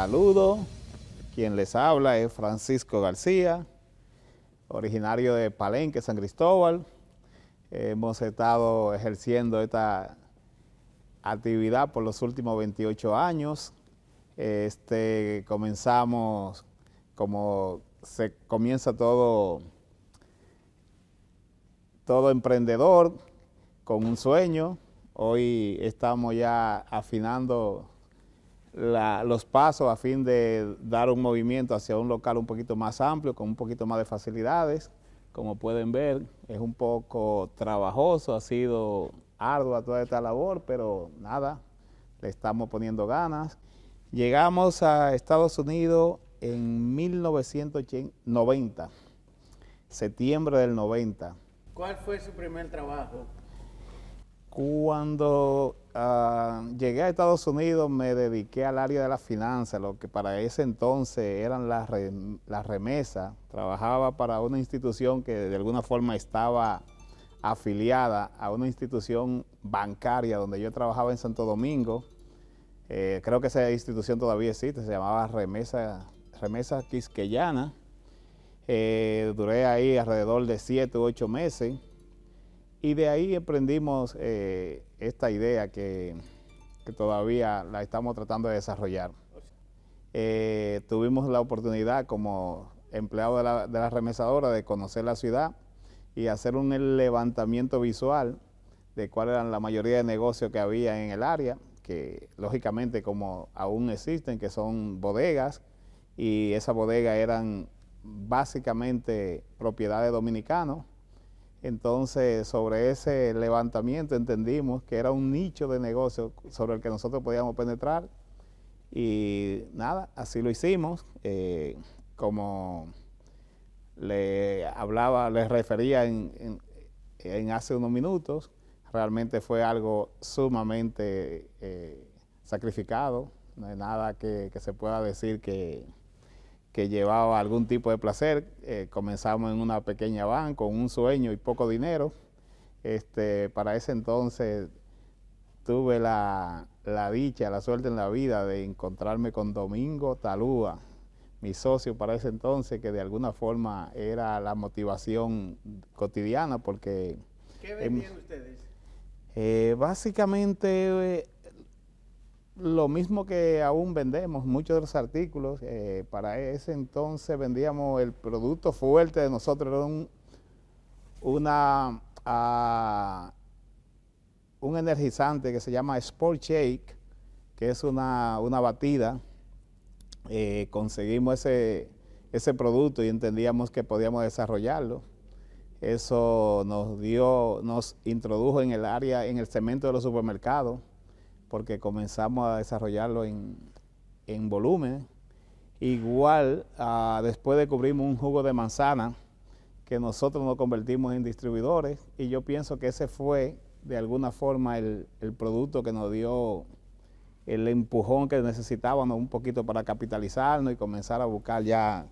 Saludo, quien les habla es Francisco García, originario de Palenque, San Cristóbal. Hemos estado ejerciendo esta actividad por los últimos 28 años. Este, comenzamos como se comienza todo, todo emprendedor con un sueño. Hoy estamos ya afinando los pasos a fin de dar un movimiento hacia un local un poquito más amplio, con un poquito más de facilidades. Como pueden ver, es un poco trabajoso, ha sido ardua toda esta labor, pero nada, le estamos poniendo ganas. Llegamos a Estados Unidos en 1990, septiembre del 90. ¿Cuál fue su primer trabajo? Cuando Ah, llegué a Estados Unidos, me dediqué al área de las finanzas, lo que para ese entonces eran las, remesas. Trabajaba para una institución que de alguna forma estaba afiliada a una institución bancaria donde yo trabajaba en Santo Domingo. Eh, creo que esa institución todavía existe, se llamaba Remesa, remesa Quisqueyana. Eh, duré ahí alrededor de siete u ocho meses y de ahí emprendimos... Eh, esta idea que, todavía la estamos tratando de desarrollar. Eh, tuvimos la oportunidad como empleado de la, remesadora de conocer la ciudad y hacer un levantamiento visual de cuál eran la mayoría de negocios que había en el área, que lógicamente como aún existen, que son bodegas, y esas bodegas eran básicamente propiedades de dominicanos, entonces, sobre ese levantamiento entendimos que era un nicho de negocio sobre el que nosotros podíamos penetrar y nada, así lo hicimos. Eh, como le hablaba, les refería en, hace unos minutos, realmente fue algo sumamente eh, sacrificado. No hay nada que se pueda decir que, que llevaba algún tipo de placer. Eh, comenzamos en una pequeña van con un sueño y poco dinero. Este, para ese entonces tuve la, dicha, la suerte en la vida de encontrarme con Domingo Talúa, mi socio para ese entonces, que de alguna forma era la motivación cotidiana porque... ¿Qué vendían ustedes? Eh, básicamente eh, lo mismo que aún vendemos, muchos de los artículos, eh, para ese entonces vendíamos el producto fuerte de nosotros, era un, una, ah, un energizante que se llama Sport Shake, que es una, batida. Eh, conseguimos ese, producto y entendíamos que podíamos desarrollarlo. Eso nos dio, nos introdujo en el área, en el cemento de los supermercados porque comenzamos a desarrollarlo en, volumen. Igual, ah, después descubrimos un jugo de manzana que nosotros nos convertimos en distribuidores y yo pienso que ese fue de alguna forma el, producto que nos dio el empujón que necesitábamos un poquito para capitalizarnos y comenzar a buscar ya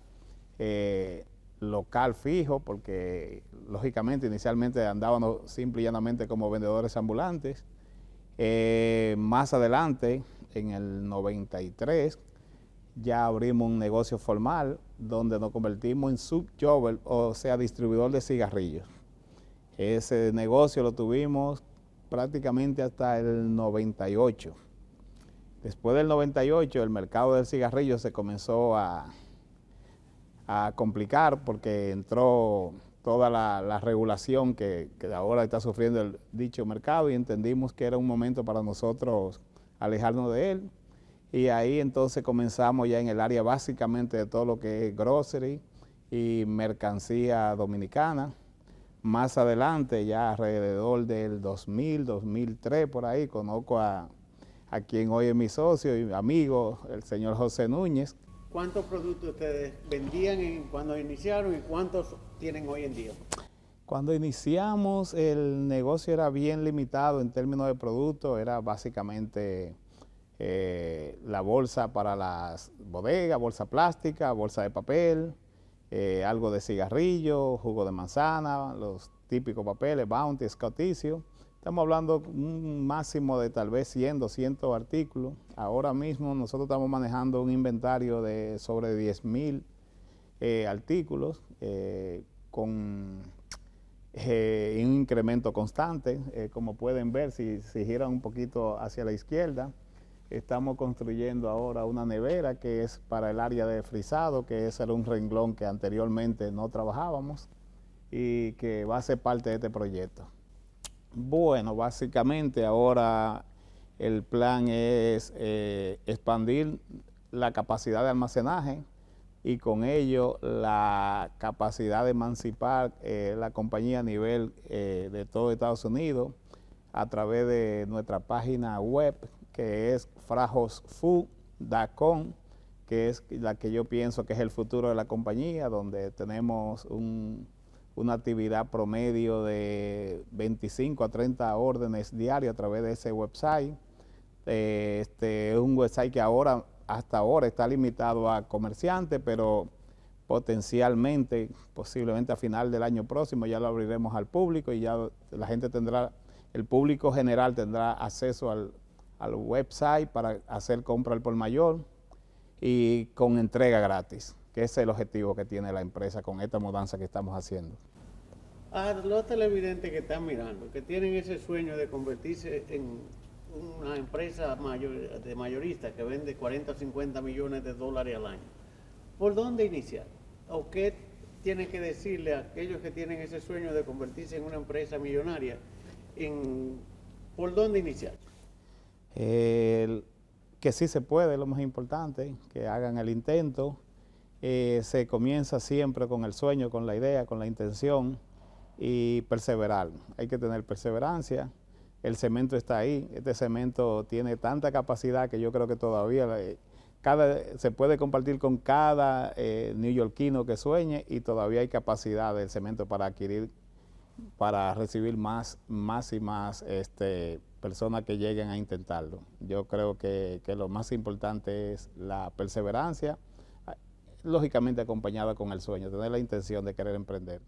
eh, local fijo, porque lógicamente inicialmente andábamos simple y llanamente como vendedores ambulantes. Eh, más adelante, en el 93, ya abrimos un negocio formal donde nos convertimos en subjobber, o sea, distribuidor de cigarrillos. Ese negocio lo tuvimos prácticamente hasta el 98. Después del 98, el mercado del cigarrillo se comenzó a complicar porque entró toda la, regulación que, ahora está sufriendo el dicho mercado y entendimos que era un momento para nosotros alejarnos de él. Y ahí entonces comenzamos ya en el área básicamente de todo lo que es grocery y mercancía dominicana. Más adelante, ya alrededor del 2000, 2003, por ahí, conozco a, a quien hoy es mi socio y amigo, el señor José Núñez, ¿Cuántos productos ustedes vendían en, cuando iniciaron y cuántos tienen hoy en día? Cuando iniciamos el negocio era bien limitado en términos de productos, era básicamente eh, la bolsa para las bodegas, bolsa plástica, bolsa de papel, eh, algo de cigarrillo, jugo de manzana, los típicos papeles, Bounty, Scoticio. Estamos hablando un máximo de tal vez 100, 200 artículos. Ahora mismo nosotros estamos manejando un inventario de sobre 10,000 eh, artículos eh, con eh, un incremento constante. como pueden ver, si, si giran un poquito hacia la izquierda, estamos construyendo ahora una nevera que es para el área de frisado, que es era un renglón que anteriormente no trabajábamos y que va a ser parte de este proyecto. Bueno, básicamente ahora el plan es eh, expandir la capacidad de almacenaje y con ello la capacidad de emancipar eh, la compañía a nivel eh, de todo Estados Unidos a través de nuestra página web que es frajosfood.com, que es la que yo pienso que es el futuro de la compañía, donde tenemos un una actividad promedio de 25 a 30 órdenes diarias a través de ese website. Eh, este es un website que ahora, hasta ahora, está limitado a comerciantes, pero potencialmente, posiblemente a final del año próximo, ya lo abriremos al público y ya la gente tendrá, el público general tendrá acceso al, al website para hacer compra al por mayor y con entrega gratis que es el objetivo que tiene la empresa con esta mudanza que estamos haciendo. A ah, los televidentes que están mirando, que tienen ese sueño de convertirse en una empresa de mayorista que vende 40 o 50 millones de dólares al año, ¿por dónde iniciar? ¿O qué tiene que decirle a aquellos que tienen ese sueño de convertirse en una empresa millonaria? ¿Por dónde iniciar? que sí se puede, lo más importante, que hagan el intento, eh, se comienza siempre con el sueño, con la idea, con la intención y perseverar. Hay que tener perseverancia. El cemento está ahí. Este cemento tiene tanta capacidad que yo creo que todavía eh, se puede compartir con cada eh, neoyorquino que sueñe y todavía hay capacidad del cemento para adquirir, para recibir más, más y más este, personas que lleguen a intentarlo. Yo creo que lo más importante es la perseverancia lógicamente acompañada con el sueño, tener la intención de querer emprender.